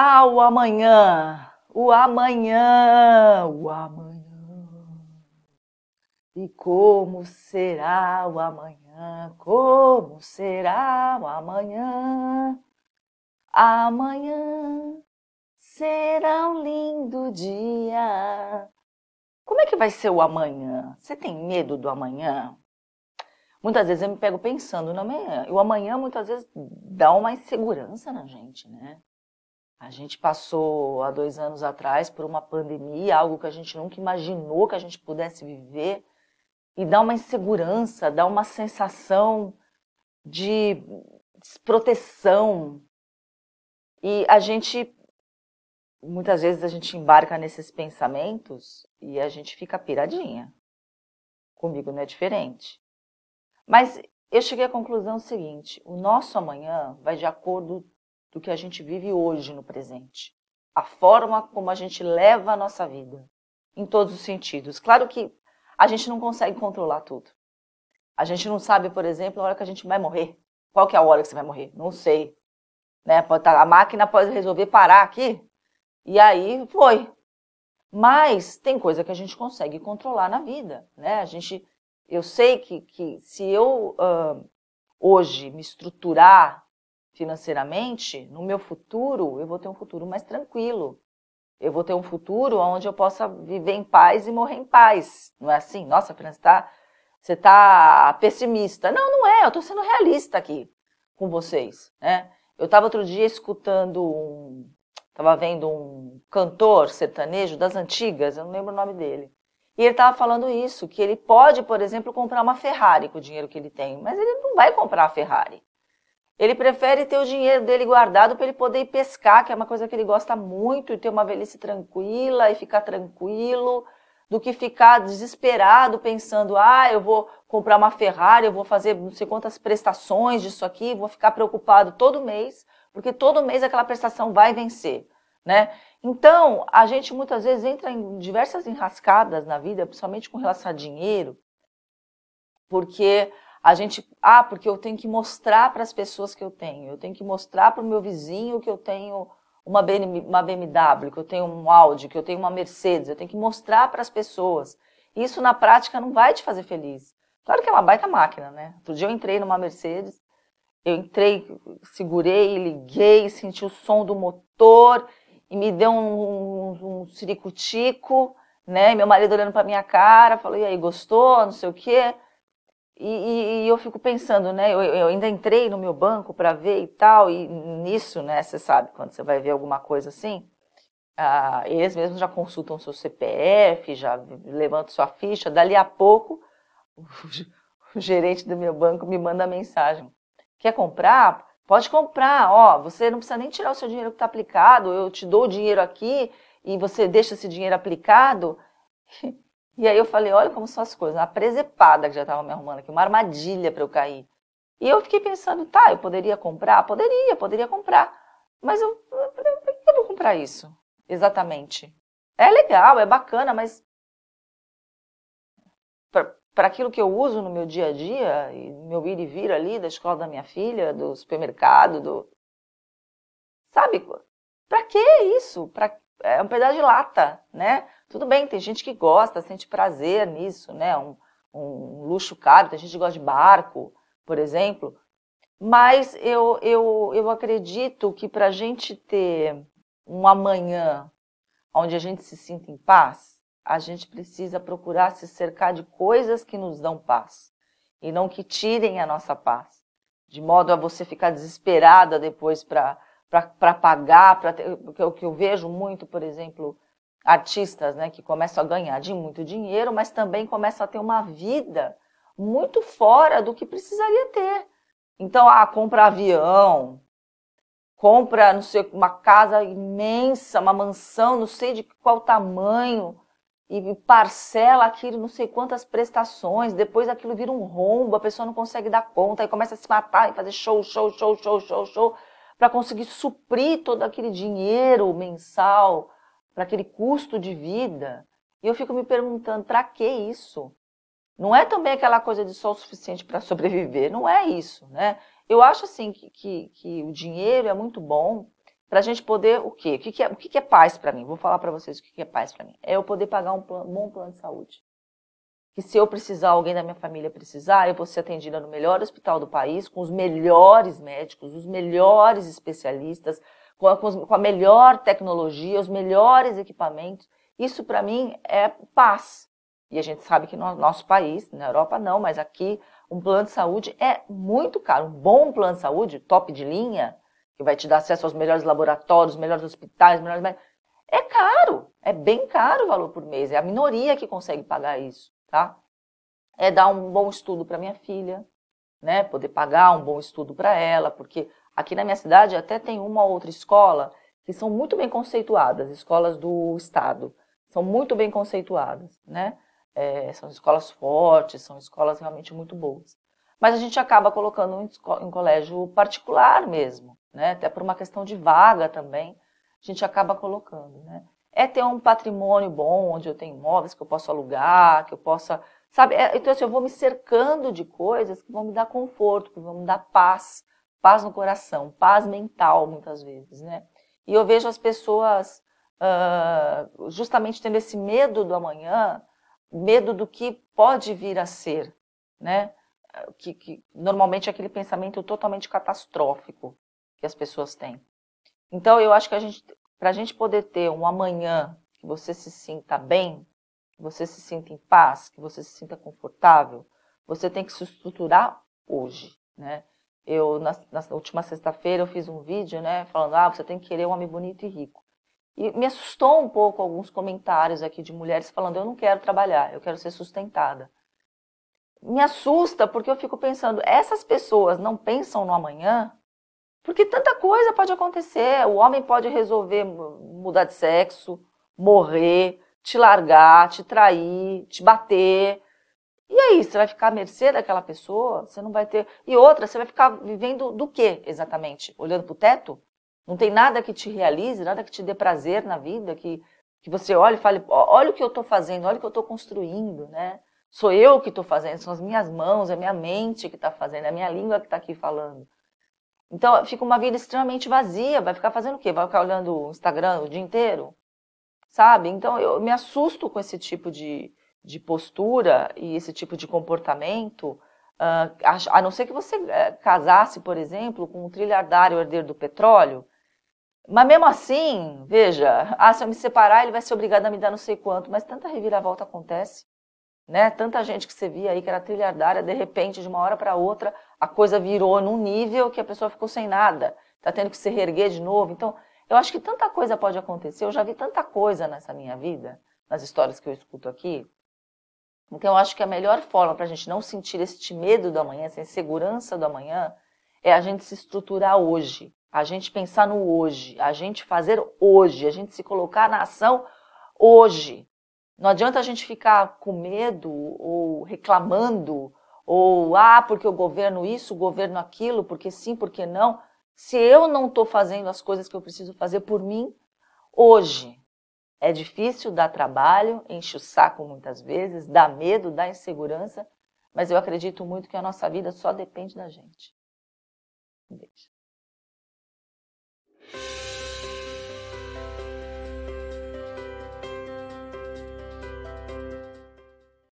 ao amanhã, o amanhã, o amanhã. E como será o amanhã? Como será o amanhã? Amanhã será um lindo dia. Como é que vai ser o amanhã? Você tem medo do amanhã? Muitas vezes eu me pego pensando no amanhã. E o amanhã muitas vezes dá uma insegurança na gente, né? A gente passou há dois anos atrás por uma pandemia, algo que a gente nunca imaginou que a gente pudesse viver, e dá uma insegurança, dá uma sensação de desproteção. E a gente, muitas vezes, a gente embarca nesses pensamentos e a gente fica piradinha. Comigo não é diferente. Mas eu cheguei à conclusão seguinte: o nosso amanhã vai de acordo do que a gente vive hoje no presente. A forma como a gente leva a nossa vida, em todos os sentidos. Claro que a gente não consegue controlar tudo. A gente não sabe, por exemplo, a hora que a gente vai morrer. Qual que é a hora que você vai morrer? Não sei. Né? Tá, a máquina pode resolver parar aqui. E aí foi. Mas tem coisa que a gente consegue controlar na vida. Né? A gente, eu sei que, que se eu uh, hoje me estruturar financeiramente, no meu futuro, eu vou ter um futuro mais tranquilo. Eu vou ter um futuro onde eu possa viver em paz e morrer em paz. Não é assim? Nossa, Fran, você tá, você está pessimista. Não, não é. Eu estou sendo realista aqui com vocês, né? Eu estava outro dia escutando um... Estava vendo um cantor sertanejo das antigas, eu não lembro o nome dele. E ele estava falando isso, que ele pode, por exemplo, comprar uma Ferrari com o dinheiro que ele tem, mas ele não vai comprar a Ferrari. Ele prefere ter o dinheiro dele guardado para ele poder ir pescar, que é uma coisa que ele gosta muito, e ter uma velhice tranquila e ficar tranquilo, do que ficar desesperado pensando: ah, eu vou comprar uma Ferrari, eu vou fazer não sei quantas prestações disso aqui, vou ficar preocupado todo mês, porque todo mês aquela prestação vai vencer. Né? Então, a gente muitas vezes entra em diversas enrascadas na vida, principalmente com relação a dinheiro, porque a gente, ah, porque eu tenho que mostrar para as pessoas que eu tenho, eu tenho que mostrar para o meu vizinho que eu tenho uma, BM, uma BMW, que eu tenho um Audi, que eu tenho uma Mercedes, eu tenho que mostrar para as pessoas. Isso na prática não vai te fazer feliz. Claro que é uma baita máquina, né? Outro dia eu entrei numa Mercedes, eu entrei, segurei, liguei, senti o som do motor e me deu um, um, um ciricutico, né? meu marido olhando para minha cara, falou: e aí, gostou? Não sei o quê. E, e, eu fico pensando, né? Eu, eu ainda entrei no meu banco para ver e tal, e nisso, né? Você sabe, quando você vai ver alguma coisa assim, ah, eles mesmos já consultam seu CPF, já levantam sua ficha. Dali a pouco, o gerente do meu banco me manda mensagem: Quer comprar? Pode comprar, ó. Você não precisa nem tirar o seu dinheiro que está aplicado, eu te dou o dinheiro aqui e você deixa esse dinheiro aplicado. E aí eu falei, olha como são as coisas, a presepada que já estava me arrumando aqui, uma armadilha para eu cair. E eu fiquei pensando, tá, eu poderia comprar? Poderia, poderia comprar. Mas eu, por que eu vou comprar isso? Exatamente. É legal, é bacana, mas para aquilo que eu uso no meu dia a dia, meu ir e vir ali da escola da minha filha, do supermercado, do sabe? Para que isso? Para é um pedaço de lata, né? Tudo bem, tem gente que gosta, sente prazer nisso, né? Um, um luxo caro, tem gente que gosta de barco, por exemplo. Mas eu, eu, eu acredito que para a gente ter um amanhã onde a gente se sinta em paz, a gente precisa procurar se cercar de coisas que nos dão paz e não que tirem a nossa paz, de modo a você ficar desesperada depois para para pagar, para ter, o que, eu, que eu vejo muito, por exemplo, artistas né, que começam a ganhar de muito dinheiro, mas também começam a ter uma vida muito fora do que precisaria ter. Então, ah, compra avião, compra não sei, uma casa imensa, uma mansão, não sei de qual tamanho, e parcela aquilo, não sei quantas prestações, depois aquilo vira um rombo, a pessoa não consegue dar conta, e começa a se matar e fazer show, show, show, show, show, show, para conseguir suprir todo aquele dinheiro mensal, para aquele custo de vida. E eu fico me perguntando, para que isso? Não é também aquela coisa de só o suficiente para sobreviver, não é isso, né? Eu acho assim que, que, que o dinheiro é muito bom para a gente poder o quê? O que, que é, o que, que é paz para mim? Vou falar para vocês o que, que é paz para mim. É eu poder pagar um, plan, um bom plano de saúde que se eu precisar, alguém da minha família precisar, eu vou ser atendida no melhor hospital do país, com os melhores médicos, os melhores especialistas, com a, com a melhor tecnologia, os melhores equipamentos. Isso para mim é paz. E a gente sabe que no nosso país, na Europa não, mas aqui um plano de saúde é muito caro. Um bom plano de saúde, top de linha, que vai te dar acesso aos melhores laboratórios, melhores hospitais, melhores é caro, é bem caro o valor por mês. É a minoria que consegue pagar isso tá? É dar um bom estudo para minha filha, né? Poder pagar um bom estudo para ela, porque aqui na minha cidade até tem uma ou outra escola que são muito bem conceituadas, escolas do estado, são muito bem conceituadas, né? É, são escolas fortes, são escolas realmente muito boas. Mas a gente acaba colocando em, em colégio particular mesmo, né? Até por uma questão de vaga também, a gente acaba colocando, né? é ter um patrimônio bom, onde eu tenho imóveis que eu posso alugar, que eu possa. Sabe? É, então, assim, eu vou me cercando de coisas que vão me dar conforto, que vão me dar paz, paz no coração, paz mental, muitas vezes, né? E eu vejo as pessoas uh, justamente tendo esse medo do amanhã, medo do que pode vir a ser, né? Que, que normalmente é aquele pensamento totalmente catastrófico que as pessoas têm. Então, eu acho que a gente para a gente poder ter um amanhã que você se sinta bem, que você se sinta em paz, que você se sinta confortável, você tem que se estruturar hoje, né? Eu, na, na última sexta-feira, eu fiz um vídeo, né, falando, ah, você tem que querer um homem bonito e rico. E me assustou um pouco alguns comentários aqui de mulheres falando, eu não quero trabalhar, eu quero ser sustentada. Me assusta porque eu fico pensando, essas pessoas não pensam no amanhã? Porque tanta coisa pode acontecer. O homem pode resolver mudar de sexo, morrer, te largar, te trair, te bater. E aí, você vai ficar à mercê daquela pessoa? Você não vai ter. E outra, você vai ficar vivendo do que exatamente? Olhando para o teto? Não tem nada que te realize, nada que te dê prazer na vida, que, que você olhe e fale: olha o que eu estou fazendo, olha o que eu estou construindo, né? Sou eu que estou fazendo, são as minhas mãos, é a minha mente que está fazendo, é a minha língua que está aqui falando. Então fica uma vida extremamente vazia, vai ficar fazendo o quê? Vai ficar olhando o Instagram o dia inteiro? Sabe? Então eu me assusto com esse tipo de, de postura e esse tipo de comportamento, uh, ah, a, a não ser que você uh, casasse, por exemplo, com um trilhardário herdeiro do petróleo, mas mesmo assim, veja, ah, se eu me separar, ele vai ser obrigado a me dar não sei quanto, mas tanta reviravolta acontece né? Tanta gente que você via aí que era trilhardária, de repente, de uma hora para outra, a coisa virou num nível que a pessoa ficou sem nada, está tendo que se reerguer de novo. Então, eu acho que tanta coisa pode acontecer. Eu já vi tanta coisa nessa minha vida, nas histórias que eu escuto aqui. Então, eu acho que a melhor forma para a gente não sentir este medo do amanhã, essa insegurança do amanhã, é a gente se estruturar hoje, a gente pensar no hoje, a gente fazer hoje, a gente se colocar na ação hoje. Não adianta a gente ficar com medo ou reclamando ou ah, porque o governo isso, o governo aquilo, porque sim, porque não. Se eu não estou fazendo as coisas que eu preciso fazer por mim hoje, é difícil, dá trabalho, enche o saco muitas vezes, dá medo, dá insegurança, mas eu acredito muito que a nossa vida só depende da gente. Um beijo.